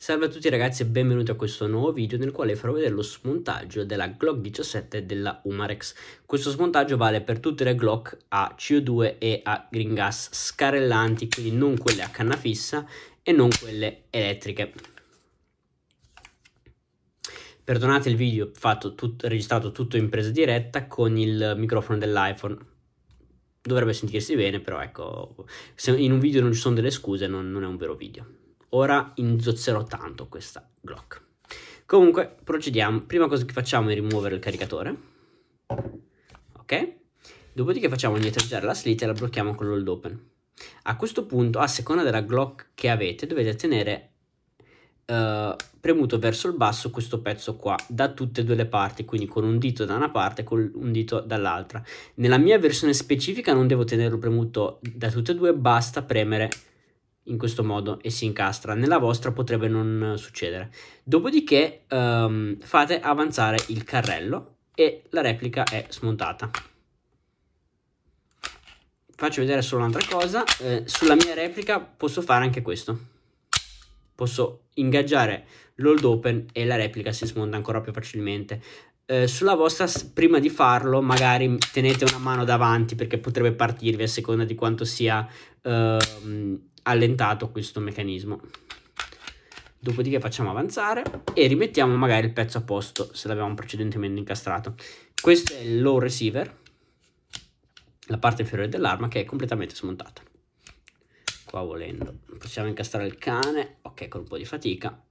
Salve a tutti ragazzi e benvenuti a questo nuovo video nel quale farò vedere lo smontaggio della Glock 17 della Umarex. Questo smontaggio vale per tutte le Glock a CO2 e a green gas scarellanti, quindi non quelle a canna fissa e non quelle elettriche. Perdonate il video fatto tut registrato tutto in presa diretta con il microfono dell'iPhone. Dovrebbe sentirsi bene, però ecco, se in un video non ci sono delle scuse non, non è un vero video. Ora inzozzerò tanto questa Glock. Comunque, procediamo. Prima cosa che facciamo è rimuovere il caricatore. Ok? Dopodiché facciamo indietreggiare la slitta e la blocchiamo con l'hold open. A questo punto, a seconda della Glock che avete, dovete tenere eh, premuto verso il basso questo pezzo qua, da tutte e due le parti, quindi con un dito da una parte e con un dito dall'altra. Nella mia versione specifica non devo tenerlo premuto da tutte e due, basta premere in questo modo e si incastra, nella vostra potrebbe non succedere. Dopodiché um, fate avanzare il carrello e la replica è smontata. Faccio vedere solo un'altra cosa, eh, sulla mia replica posso fare anche questo. Posso ingaggiare l'hold open e la replica si smonta ancora più facilmente eh, sulla vostra, prima di farlo, magari tenete una mano davanti perché potrebbe partirvi a seconda di quanto sia eh, allentato questo meccanismo. Dopodiché facciamo avanzare e rimettiamo magari il pezzo a posto se l'avevamo precedentemente incastrato. Questo è il low receiver, la parte inferiore dell'arma che è completamente smontata. Qua volendo possiamo incastrare il cane, ok con un po' di fatica,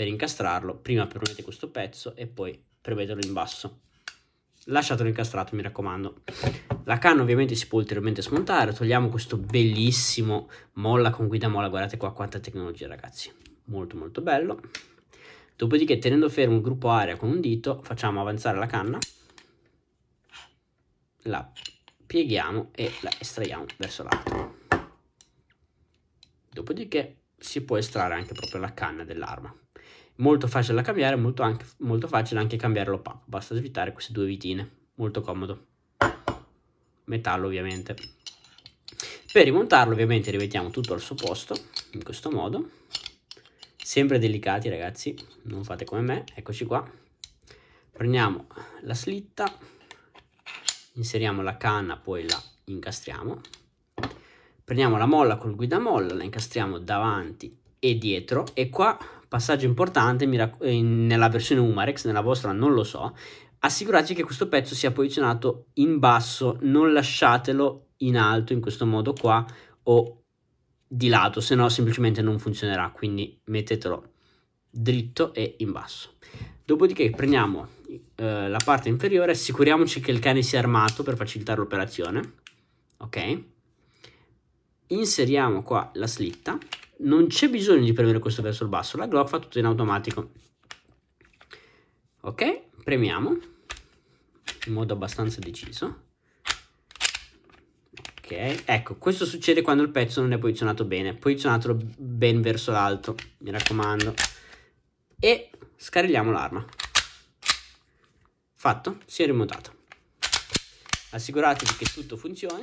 per incastrarlo, prima premete questo pezzo e poi premetelo in basso. Lasciatelo incastrato, mi raccomando. La canna ovviamente si può ulteriormente smontare, togliamo questo bellissimo molla con guida molla, guardate qua quanta tecnologia ragazzi, molto molto bello. Dopodiché tenendo fermo il gruppo aria con un dito facciamo avanzare la canna, la pieghiamo e la estraiamo verso l'alto. Dopodiché si può estrarre anche proprio la canna dell'arma molto facile da cambiare, molto, anche, molto facile anche cambiare l'opaco, basta svitare queste due vitine, molto comodo, metallo ovviamente. Per rimontarlo ovviamente rimettiamo tutto al suo posto, in questo modo, sempre delicati ragazzi, non fate come me, eccoci qua, prendiamo la slitta, inseriamo la canna, poi la incastriamo, prendiamo la molla col guidamolla, la incastriamo davanti e dietro e qua passaggio importante eh, nella versione Umarex, nella vostra non lo so, assicurateci che questo pezzo sia posizionato in basso, non lasciatelo in alto in questo modo qua o di lato, se no semplicemente non funzionerà, quindi mettetelo dritto e in basso. Dopodiché prendiamo eh, la parte inferiore, assicuriamoci che il cane sia armato per facilitare l'operazione, ok? Inseriamo qua la slitta non c'è bisogno di premere questo verso il basso, la Glock fa tutto in automatico. Ok, premiamo in modo abbastanza deciso. Ok, ecco, questo succede quando il pezzo non è posizionato bene, posizionatelo ben verso l'alto, mi raccomando. E scarichiamo l'arma. Fatto, si è rimontato. Assicuratevi che tutto funzioni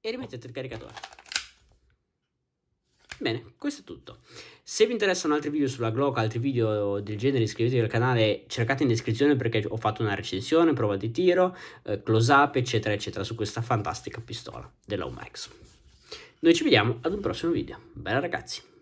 e rimettete il caricatore. Bene, questo è tutto. Se vi interessano altri video sulla Glock, altri video del genere, iscrivetevi al canale, cercate in descrizione perché ho fatto una recensione, prova di tiro, eh, close up, eccetera, eccetera, su questa fantastica pistola della Umax. Noi ci vediamo ad un prossimo video. Bella ragazzi!